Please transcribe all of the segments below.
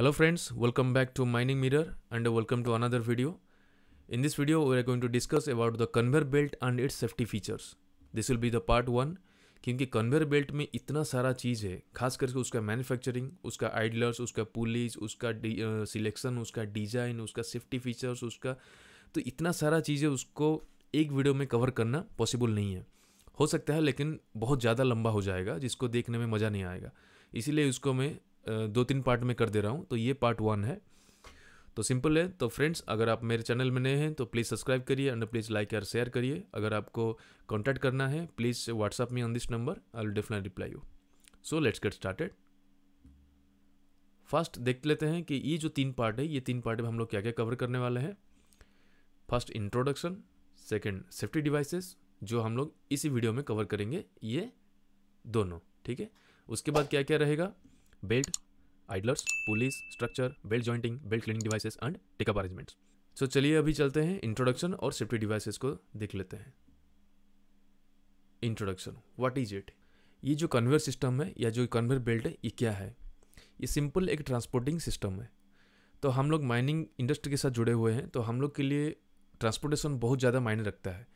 Hello friends, welcome back to Mining Mirror and welcome to another video. In this video, we are going to discuss about the conveyor belt and its safety features. This will be the part one क्योंकि conveyor belt में इतना सारा चीज़ है खास करके उसका manufacturing उसका idlers उसका पुलिस उसका सिलेक्शन उसका डिज़ाइन उसका सेफ्टी फीचर्स उसका तो इतना सारा चीज़ें उसको एक वीडियो में कवर करना पॉसिबल नहीं है हो सकता है लेकिन बहुत ज़्यादा लंबा हो जाएगा जिसको देखने में मज़ा नहीं आएगा इसीलिए उसको मैं दो तीन पार्ट में कर दे रहा हूँ तो ये पार्ट वन है तो सिंपल है तो फ्रेंड्स अगर आप मेरे चैनल में नए हैं तो प्लीज़ सब्सक्राइब करिए एंड प्लीज़ लाइक और शेयर करिए अगर आपको कॉन्टैक्ट करना है प्लीज़ व्हाट्सअप में on this number I will definite reply you so let's get started first देख लेते हैं कि ये जो तीन पार्ट है ये तीन पार्ट में हम लोग क्या क्या कवर करने वाले हैं first introduction second safety devices जो हम लोग इसी वीडियो में कवर करेंगे ये दोनों ठीक है उसके बाद क्या क्या रहेगा belt idlers pulleys structure belt jointing belt cleaning devices and take up arrangements so चलिए अभी चलते हैं इंट्रोडक्शन और सेफ्टी डिवाइसेस को देख लेते हैं इंट्रोडक्शन व्हाट इज इट ये जो कन्वेयर सिस्टम है या जो कन्वेयर बेल्ट है ये क्या है ये सिंपल एक ट्रांसपोर्टिंग सिस्टम है तो हम लोग माइनिंग इंडस्ट्री के साथ जुड़े हुए हैं तो हम लोग के लिए ट्रांसपोर्टेशन बहुत ज़्यादा मायने रखता है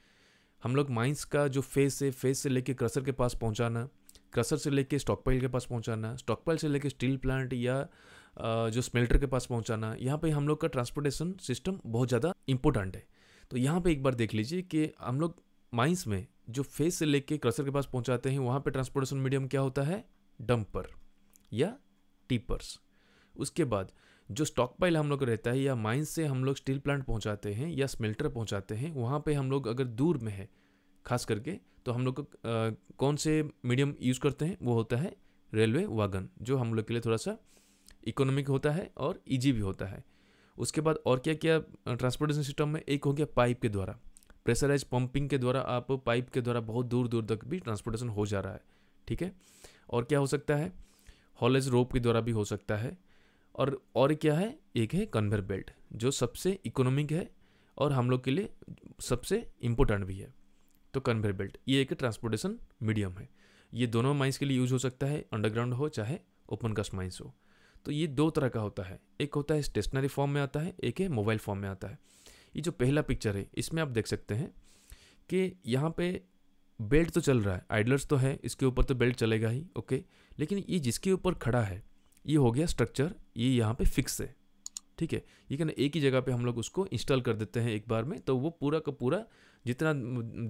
हम लोग माइंस का जो फेस है फेस से लेके क्रसर के पास पहुंचाना क्रसर से लेके स्टॉकपाइल के पास पहुंचाना स्टॉकपाइल से लेके स्टील प्लांट या जो स्मेल्टर के पास पहुंचाना यहाँ पे हम लोग का ट्रांसपोर्टेशन सिस्टम बहुत ज़्यादा इंपॉर्टेंट है तो यहाँ पे एक बार देख लीजिए कि हम लोग माइंस में जो फेस से लेके क्रसर के पास पहुँचाते हैं वहाँ पर ट्रांसपोर्टेशन मीडियम क्या होता है डंपर या टीपर्स उसके बाद जो स्टॉक पाइल हम लोग रहता है या माइंस से हम लोग स्टील प्लांट पहुंचाते हैं या स्मेल्टर पहुंचाते हैं वहाँ पे हम लोग अगर दूर में है खास करके तो हम लोग कौन से मीडियम यूज़ करते हैं वो होता है रेलवे वागन जो हम लोग के लिए थोड़ा सा इकोनॉमिक होता है और इजी भी होता है उसके बाद और क्या क्या ट्रांसपोर्टेशन सिस्टम में एक हो गया पाइप के द्वारा प्रेशराइज पंपिंग के द्वारा आप पाइप के द्वारा बहुत दूर दूर तक भी ट्रांसपोर्टेशन हो जा रहा है ठीक है और क्या हो सकता है हॉलेज रोप के द्वारा भी हो सकता है और और क्या है एक है कन्वेयर बेल्ट जो सबसे इकोनॉमिक है और हम लोग के लिए सबसे इम्पोर्टेंट भी है तो कन्वेयर बेल्ट ये एक ट्रांसपोर्टेशन मीडियम है ये दोनों माइंस के लिए यूज हो सकता है अंडरग्राउंड हो चाहे ओपन कास्ट माइंस हो तो ये दो तरह का होता है एक होता है स्टेशनरी फॉर्म में आता है एक है मोबाइल फॉर्म में आता है ये जो पहला पिक्चर है इसमें आप देख सकते हैं कि यहाँ पे बेल्ट तो चल रहा है आइडलर्स तो है इसके ऊपर तो बेल्ट चलेगा ही ओके लेकिन ये जिसके ऊपर खड़ा है ये हो गया स्ट्रक्चर ये यहाँ पे फिक्स है ठीक है ये कहना एक ही जगह पे हम लोग उसको इंस्टॉल कर देते हैं एक बार में तो वो पूरा का पूरा जितना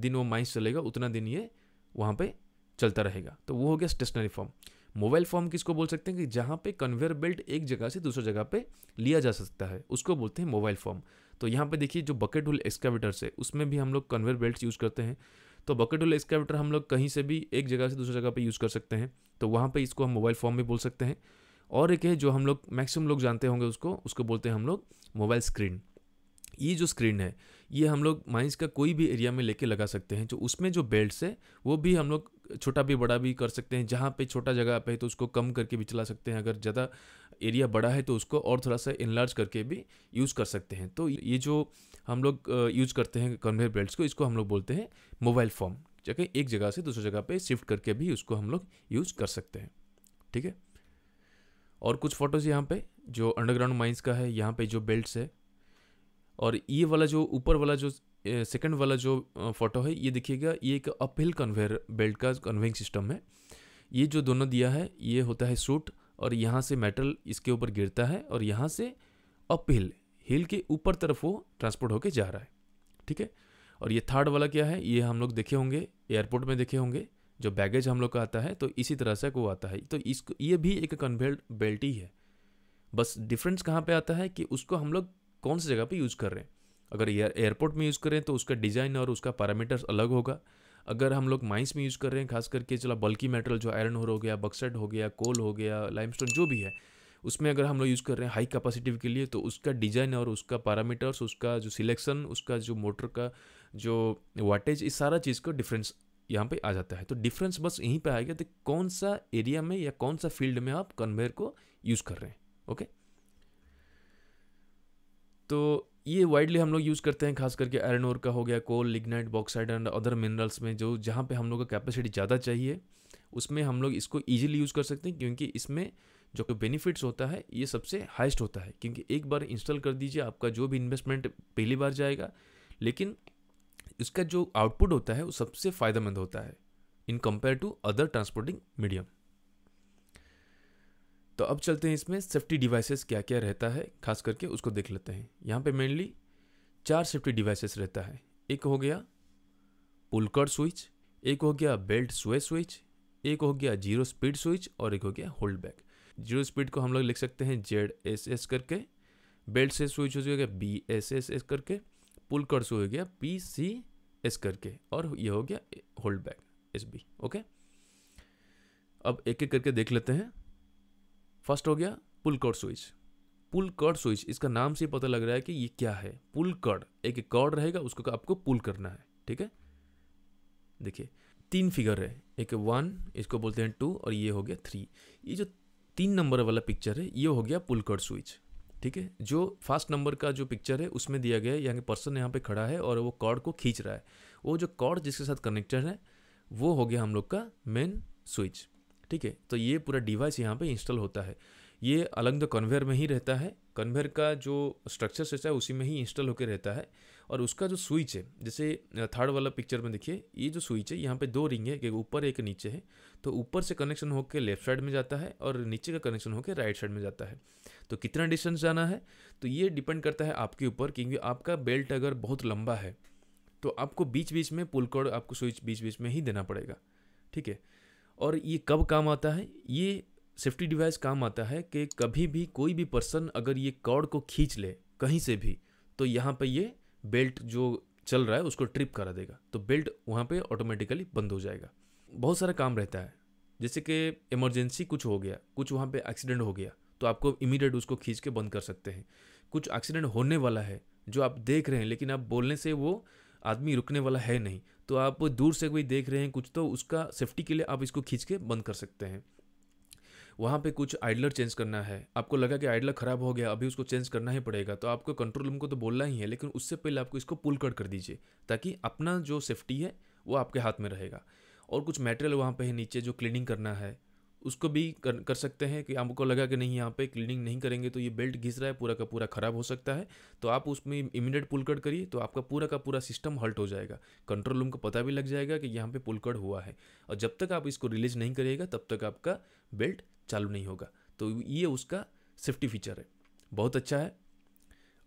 दिन वो माइंस चलेगा उतना दिन ये वहाँ पे चलता रहेगा तो वो हो गया स्टेशनरी फॉर्म मोबाइल फॉर्म किसको बोल सकते हैं कि जहाँ पे कन्वेयर बेल्ट एक जगह से दूसरी जगह पे लिया जा सकता है उसको बोलते हैं मोबाइल फॉर्म तो यहाँ पे देखिए जो बकेट हुल एक्सकावेटर्स है उसमें भी हम लोग कन्वेयर बेल्ट यूज़ करते हैं तो बकेट हुल एक्सकावेटर हम लोग कहीं से भी एक जगह से दूसरी जगह पर यूज़ कर सकते हैं तो वहाँ पर इसको हम मोबाइल फॉर्म भी बोल सकते हैं और एक है जो हम लोग मैक्सिमम लोग जानते होंगे उसको उसको बोलते हैं हम लोग मोबाइल स्क्रीन ये जो स्क्रीन है ये हम लोग माइंस का कोई भी एरिया में लेके लगा सकते हैं जो उसमें जो बेल्ट है वो भी हम लोग छोटा भी बड़ा भी कर सकते हैं जहाँ पे छोटा जगह पे है तो उसको कम करके भी चला सकते हैं अगर ज़्यादा एरिया बड़ा है तो उसको और थोड़ा सा इनलार्ज करके भी यूज़ कर सकते हैं तो ये जो हम लोग यूज़ करते हैं कन्वेयर बेल्ट को इसको हम लोग बोलते हैं मोबाइल फॉर्म जगह एक जगह से दूसरी जगह पर शिफ्ट करके भी उसको हम लोग यूज़ कर सकते हैं ठीक है और कुछ फोटोज़ यहाँ पे जो अंडरग्राउंड माइंस का है यहाँ पे जो बेल्ट्स है और ये वाला जो ऊपर वाला जो सेकंड वाला जो फोटो है ये देखिएगा ये एक अपहिल कन्वेयर बेल्ट का कन्वेइंग सिस्टम है ये जो दोनों दिया है ये होता है सूट और यहाँ से मेटल इसके ऊपर गिरता है और यहाँ से अपहिल हिल के ऊपर तरफ वो ट्रांसपोर्ट होके जा रहा है ठीक है और ये थर्ड वाला क्या है ये हम लोग देखे होंगे एयरपोर्ट में देखे होंगे जो बैगेज हम लोग का आता है तो इसी तरह से वो आता है तो इसको ये भी एक कन्वेयर बेल्ट ही है बस डिफरेंस कहाँ पे आता है कि उसको हम लोग कौन सी जगह पे यूज़ कर रहे हैं अगर एयरपोर्ट में यूज़ करें तो उसका डिज़ाइन और उसका पैरामीटर्स अलग होगा अगर हम लोग माइंस में यूज़ कर रहे हैं खास करके चला बल्कि मेटल जो आयरन हो गया बक्सट हो गया कोल हो गया लाइमस्टोन जो भी है उसमें अगर हम लोग यूज़ कर रहे हैं हाई कैपेसिटी के लिए तो उसका डिज़ाइन और उसका पैरामीटर्स उसका जो सिलेक्शन उसका जो मोटर का जो वाटेज इस सारा चीज़ का डिफरेंस यहाँ पे आ जाता है तो डिफरेंस बस यहीं पे आएगा तो कौन सा एरिया में या कौन सा फील्ड में आप कन्वेयर को यूज़ कर रहे हैं ओके okay? तो ये वाइडली हम लोग यूज़ करते हैं खास करके आयरन ओर का हो गया coal lignite bauxite and other minerals में जो जहाँ पे हम लोग का कैपेसिटी ज़्यादा चाहिए उसमें हम लोग इसको ईजिली यूज़ कर सकते हैं क्योंकि इसमें जो बेनिफिट्स होता है ये सबसे हाइस्ट होता है क्योंकि एक बार इंस्टॉल कर दीजिए आपका जो भी इन्वेस्टमेंट पहली बार जाएगा लेकिन इसका जो आउटपुट होता है वो सबसे फ़ायदेमंद होता है in compare to other transporting medium तो अब चलते हैं इसमें सेफ्टी डिवाइसेस क्या क्या रहता है खास करके उसको देख लेते हैं यहाँ पे मेनली चार सेफ्टी डिवाइसेस रहता है एक हो गया पुलकर स्विच एक हो गया बेल्ट स्वे स्विच एक हो गया जीरो स्पीड स्विच और एक हो गया होल्ड बैक जीरो स्पीड को हम लोग लिख सकते हैं जेड एस एस करके बेल्ट से स्विच हो गया बी एस एस एस करके पुल कर हो गया पी सी एस करके और ये हो गया hold back S B okay अब एक एक करके देख लेते हैं फर्स्ट हो गया pull cord switch pull cord switch इसका नाम से पता लग रहा है कि ये क्या है पुल कर्ड एक कर्ड रहेगा उसको आपको पुल करना है ठीक है देखिए तीन फिगर है एक वन इसको बोलते हैं टू और ये हो गया थ्री ये जो तीन नंबर वाला पिक्चर है ये हो गया पुल कर्ड स्विच ठीक है जो फर्स्ट नंबर का जो पिक्चर है उसमें दिया गया है यहाँ के पर्सन यहाँ पे खड़ा है और वो कॉर्ड को खींच रहा है वो जो कॉर्ड जिसके साथ कनेक्टेड है वो हो गया हम लोग का मेन स्विच ठीक है तो ये पूरा डिवाइस यहाँ पे इंस्टॉल होता है ये अलग द कन्वेयर में ही रहता है कन्वेयर का जो स्ट्रक्चर रहता है उसी में ही इंस्टॉल होकर रहता है और उसका जो स्विच है जैसे थर्ड वाला पिक्चर में देखिए ये जो स्विच है यहाँ पे दो रिंग है एक ऊपर एक नीचे है तो ऊपर से कनेक्शन होकर लेफ्ट साइड में जाता है और नीचे का कनेक्शन होकर राइट साइड में जाता है तो कितना डिस्टेंस जाना है तो ये डिपेंड करता है आपके ऊपर क्योंकि आपका बेल्ट अगर बहुत लंबा है तो आपको बीच बीच में पुल कोड आपको स्विच बीच बीच में ही देना पड़ेगा ठीक है और ये कब काम आता है ये सेफ्टी डिवाइस काम आता है कि कभी भी कोई भी पर्सन अगर ये कॉर्ड को खींच ले कहीं से भी तो यहाँ पे ये बेल्ट जो चल रहा है उसको ट्रिप करा देगा तो बेल्ट वहाँ पे ऑटोमेटिकली बंद हो जाएगा बहुत सारा काम रहता है जैसे कि इमरजेंसी कुछ हो गया कुछ वहाँ पे एक्सीडेंट हो गया तो आपको इमीडिएट उसको खींच के बंद कर सकते हैं कुछ एक्सीडेंट होने वाला है जो आप देख रहे हैं लेकिन आप बोलने से वो आदमी रुकने वाला है नहीं तो आप दूर से कोई देख रहे हैं कुछ तो उसका सेफ्टी के लिए आप इसको खींच के बंद कर सकते हैं वहाँ पे कुछ आइडलर चेंज करना है आपको लगा कि आइडलर ख़राब हो गया अभी उसको चेंज करना ही पड़ेगा तो आपको कंट्रोल रूम को तो बोलना ही है लेकिन उससे पहले आपको इसको पुल कट कर दीजिए ताकि अपना जो सेफ्टी है वो आपके हाथ में रहेगा और कुछ मटेरियल वहाँ पे है नीचे जो क्लीनिंग करना है उसको भी कर, कर सकते हैं कि आपको लगा कि नहीं यहाँ पे क्लीनिंग नहीं करेंगे तो ये बेल्ट घिस रहा है पूरा का पूरा ख़राब हो सकता है तो आप उसमें इमिडिएट पुलकट करिए तो आपका पूरा का पूरा सिस्टम हल्ट हो जाएगा कंट्रोल रूम को पता भी लग जाएगा कि यहाँ पर पुलकट हुआ है और जब तक आप इसको रिलीज नहीं करिएगा तब तक आपका बेल्ट चालू नहीं होगा तो ये उसका सेफ्टी फीचर है बहुत अच्छा है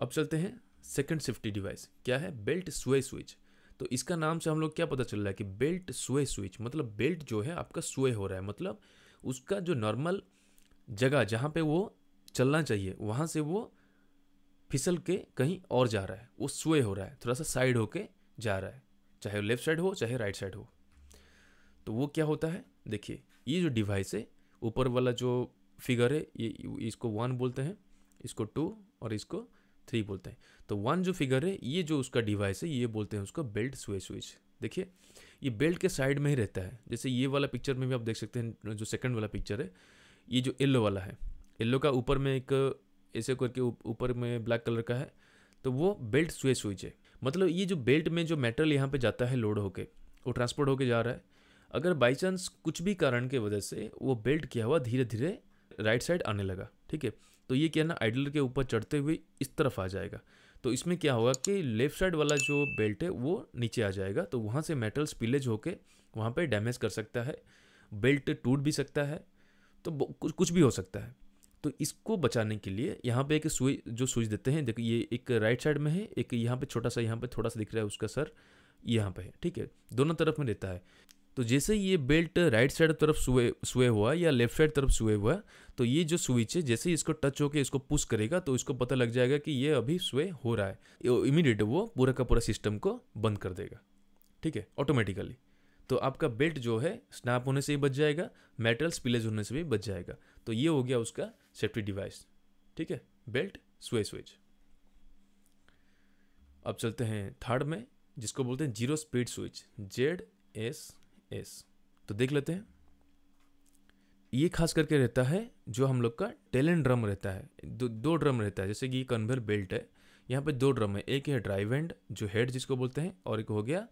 अब चलते हैं सेकेंड सेफ्टी डिवाइस क्या है बेल्ट स्वे स्विच तो इसका नाम से हम लोग क्या पता चल रहा है कि बेल्ट स्वे स्विच मतलब बेल्ट जो है आपका स्वे हो रहा है मतलब उसका जो नॉर्मल जगह जहाँ पे वो चलना चाहिए वहाँ से वो फिसल के कहीं और जा रहा है वो स्वे हो रहा है थोड़ा सा साइड होके जा रहा है चाहे लेफ्ट साइड हो चाहे राइट साइड हो तो वो क्या होता है देखिए ये जो डिवाइस है ऊपर वाला जो फिगर है ये इसको वन बोलते हैं इसको टू और इसको थ्री बोलते हैं तो वन जो फिगर है ये जो उसका डिवाइस है ये बोलते हैं उसको बेल्ट स्वे स्विच देखिए ये बेल्ट के साइड में ही रहता है जैसे ये वाला पिक्चर में भी आप देख सकते हैं जो सेकंड वाला पिक्चर है ये जो येल्लो वाला है येल्लो का ऊपर में एक ऐसे करके ऊपर में ब्लैक कलर का है तो वो बेल्ट स्वे स्विच है मतलब ये जो बेल्ट में जो मेटल यहाँ पर जाता है लोड होके वो ट्रांसपोर्ट होके जा रहा है अगर बाई चांस कुछ भी कारण के वजह से वो बेल्ट किया हुआ धीरे धीरे राइट साइड आने लगा ठीक है तो ये क्या ना आइडलर के ऊपर चढ़ते हुए इस तरफ आ जाएगा तो इसमें क्या होगा कि लेफ्ट साइड वाला जो बेल्ट है वो नीचे आ जाएगा तो वहाँ से मेटल स्पिलेज होके वहाँ पे डैमेज कर सकता है बेल्ट टूट भी सकता है तो कुछ कुछ भी हो सकता है तो इसको बचाने के लिए यहाँ पे एक सुई जो स्विच देते हैं देखो ये एक राइट साइड में है एक यहाँ पे छोटा सा यहाँ पे थोड़ा सा दिख रहा है उसका सर यहाँ पे है ठीक है दोनों तरफ में देता है तो जैसे ये बेल्ट राइट साइड तरफ सुए सुए हुआ या लेफ्ट साइड तरफ सुए हुआ तो ये जो स्विच है जैसे ही इसको टच होकर इसको पुश करेगा तो इसको पता लग जाएगा कि ये अभी स्वे हो रहा है इमीडिएट वो पूरा का पूरा सिस्टम को बंद कर देगा ठीक है ऑटोमेटिकली तो आपका बेल्ट जो है स्नैप होने से ही बच जाएगा मेटल स्पिलेज होने से भी बच जाएगा तो ये हो गया उसका सेफ्टी डिवाइस ठीक है बेल्ट स्वे स्विच अब चलते हैं थर्ड में जिसको बोलते हैं zero speed switch Z S S तो देख लेते हैं ये खास करके रहता है जो हम लोग का टेलेंट ड्रम रहता है दो दो ड्रम रहता है जैसे कि ये कन्वेयर बेल्ट है यहाँ पे दो ड्रम है एक है ड्राइव एंड जो हेड जिसको बोलते हैं और एक हो गया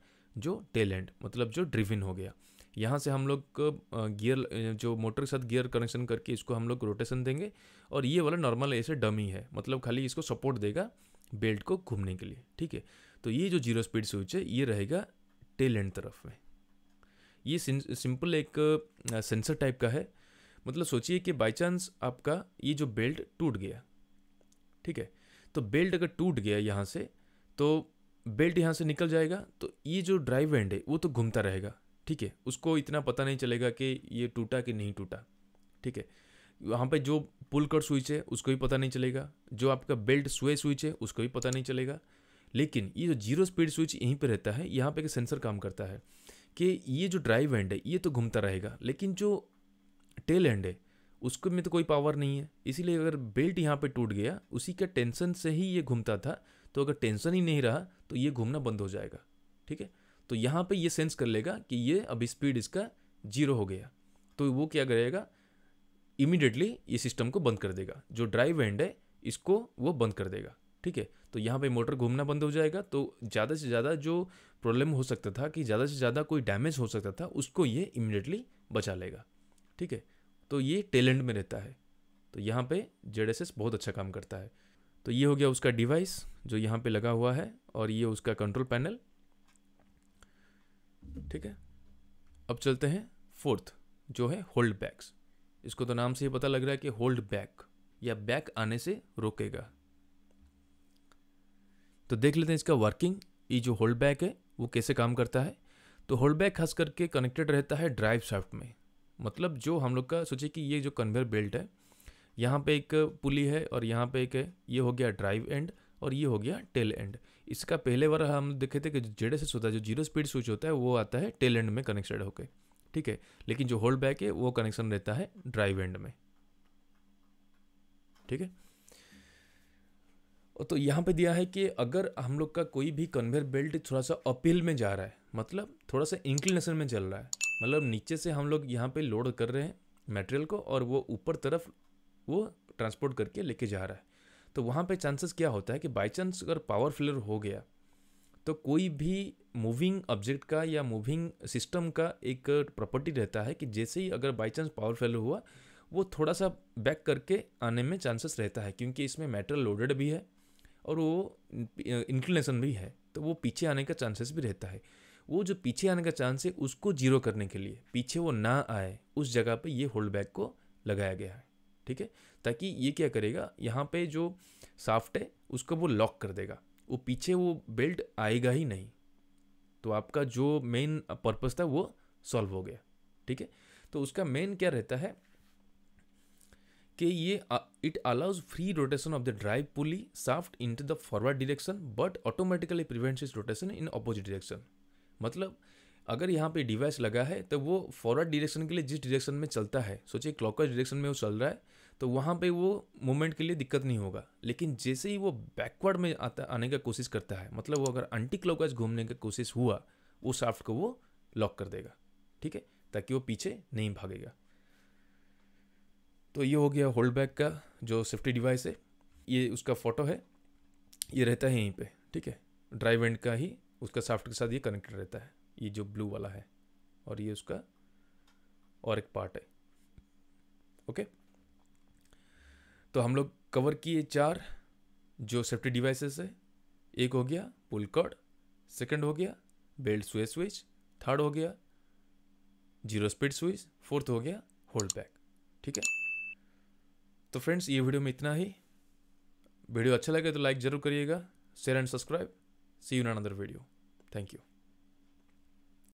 जो टेल एंड मतलब जो ड्रिविन हो गया यहाँ से हम लोग गियर जो मोटर के साथ गियर कनेक्शन करके इसको हम लोग रोटेशन देंगे और ये वाला नॉर्मल ऐसे डमी है मतलब खाली इसको सपोर्ट देगा बेल्ट को घूमने के लिए ठीक है तो ये जो जीरो स्पीड स्विच है ये रहेगा टेल एंड तरफ में ये सिंपल एक सेंसर टाइप का है मतलब सोचिए कि बाई चांस आपका ये जो बेल्ट टूट गया ठीक है तो बेल्ट अगर टूट गया यहाँ से तो बेल्ट यहाँ से निकल जाएगा तो ये जो ड्राइव एंड है वो तो घूमता रहेगा ठीक है उसको इतना पता नहीं चलेगा कि ये टूटा कि नहीं टूटा ठीक है वहाँ पे जो पुल कर स्विच है उसको भी पता नहीं चलेगा जो आपका बेल्ट स्वे स्विच है उसको भी पता नहीं चलेगा लेकिन ये जो जीरो स्पीड स्विच यहीं पर रहता है यहाँ पर एक सेंसर काम करता है कि ये जो ड्राइव एंड है ये तो घूमता रहेगा लेकिन जो टेल एंड है उसको में तो कोई पावर नहीं है इसीलिए अगर बेल्ट यहाँ पे टूट गया उसी के टेंशन से ही ये घूमता था तो अगर टेंशन ही नहीं रहा तो ये घूमना बंद हो जाएगा ठीक है तो यहाँ पे ये सेंस कर लेगा कि ये अब स्पीड इसका जीरो हो गया तो वो क्या करेगा इमिडिएटली ये सिस्टम को बंद कर देगा जो ड्राइव एंड है इसको वो बंद कर देगा ठीक है तो यहाँ पे मोटर घूमना बंद हो जाएगा तो ज़्यादा से ज़्यादा जो प्रॉब्लम हो सकता था कि ज़्यादा से ज़्यादा कोई डैमेज हो सकता था उसको ये इमिडिएटली बचा लेगा ठीक है तो ये टैलेंट में रहता है तो यहाँ पे जेड बहुत अच्छा काम करता है तो ये हो गया उसका डिवाइस जो यहाँ पे लगा हुआ है और ये उसका कंट्रोल पैनल ठीक है अब चलते हैं फोर्थ जो है होल्ड बैक्स इसको तो नाम से ही पता लग रहा है कि होल्ड बैक या बैक आने से रोकेगा तो देख लेते हैं इसका वर्किंग ये जो होल्ड बैक है वो कैसे काम करता है तो होल्ड बैक खास करके कनेक्टेड रहता है ड्राइव शाफ्ट में मतलब जो हम लोग का सोचिए कि ये जो कन्वेयर बेल्ट है यहाँ पे एक पुली है और यहाँ पे एक है ये हो गया ड्राइव एंड और ये हो गया टेल एंड इसका पहले बार हम देखे थे कि जेडे जेड एस होता है जो जीरो स्पीड स्विच होता है वो आता है टेल एंड में कनेक्टेड होकर ठीक है लेकिन जो होल्ड बैक है वो कनेक्शन रहता है ड्राइव एंड में ठीक है तो यहाँ पे दिया है कि अगर हम लोग का कोई भी कन्वेयर बेल्ट थोड़ा सा अपील में जा रहा है मतलब थोड़ा सा इंक्लिनेशन में चल रहा है मतलब नीचे से हम लोग यहाँ पे लोड कर रहे हैं मटेरियल को और वो ऊपर तरफ वो ट्रांसपोर्ट करके लेके जा रहा है तो वहाँ पे चांसेस क्या होता है कि बाई चांस अगर पावर फेलियर हो गया तो कोई भी मूविंग ऑब्जेक्ट का या मूविंग सिस्टम का एक प्रॉपर्टी रहता है कि जैसे ही अगर बाई चांस पावर फेलियर हुआ वो थोड़ा सा बैक करके आने में चांसेस रहता है क्योंकि इसमें मेटल लोडेड भी है और वो इंक्लिनेशन भी है तो वो पीछे आने का चांसेस भी रहता है वो जो पीछे आने का चांस है उसको जीरो करने के लिए पीछे वो ना आए उस जगह पे ये होल्ड बैक को लगाया गया है ठीक है ताकि ये क्या करेगा यहाँ पे जो साफ्ट है उसको वो लॉक कर देगा वो पीछे वो बेल्ट आएगा ही नहीं तो आपका जो मेन पर्पस था वो सॉल्व हो गया ठीक है तो उसका मेन क्या रहता है कि ये It allows free rotation of the drive pulley shaft into the forward direction but automatically prevents its rotation in opposite direction. मतलब अगर यहाँ पे डिवाइस लगा है तो वो फॉरवर्ड डायरेक्शन के लिए जिस डायरेक्शन में चलता है सोचिए क्लॉकवाइज डायरेक्शन में वो चल रहा है तो वहाँ पे वो मूवमेंट के लिए दिक्कत नहीं होगा लेकिन जैसे ही वो बैकवर्ड में आता आने का कोशिश करता है मतलब वो अगर एंटी क्लॉकवाइज घूमने का कोशिश हुआ वो साफ्ट को वो लॉक कर देगा ठीक है ताकि वो पीछे नहीं भागेगा तो ये हो गया होल्ड बैक का जो सेफ्टी डिवाइस है ये उसका फ़ोटो है ये रहता है यहीं पे ठीक है ड्राइव एंड का ही उसका साफ्ट के साथ ये कनेक्टेड रहता है ये जो ब्लू वाला है और ये उसका और एक पार्ट है ओके तो हम लोग कवर किए चार जो सेफ्टी डिवाइसेस है एक हो गया पुल कॉड सेकेंड हो गया बेल्ट स्वे स्विच थर्ड हो गया जीरो स्पीड स्विच फोर्थ हो गया होल्ड बैक ठीक है तो फ्रेंड्स ये वीडियो में इतना ही वीडियो अच्छा लगे तो लाइक ज़रूर करिएगा share and subscribe see you in another video thank you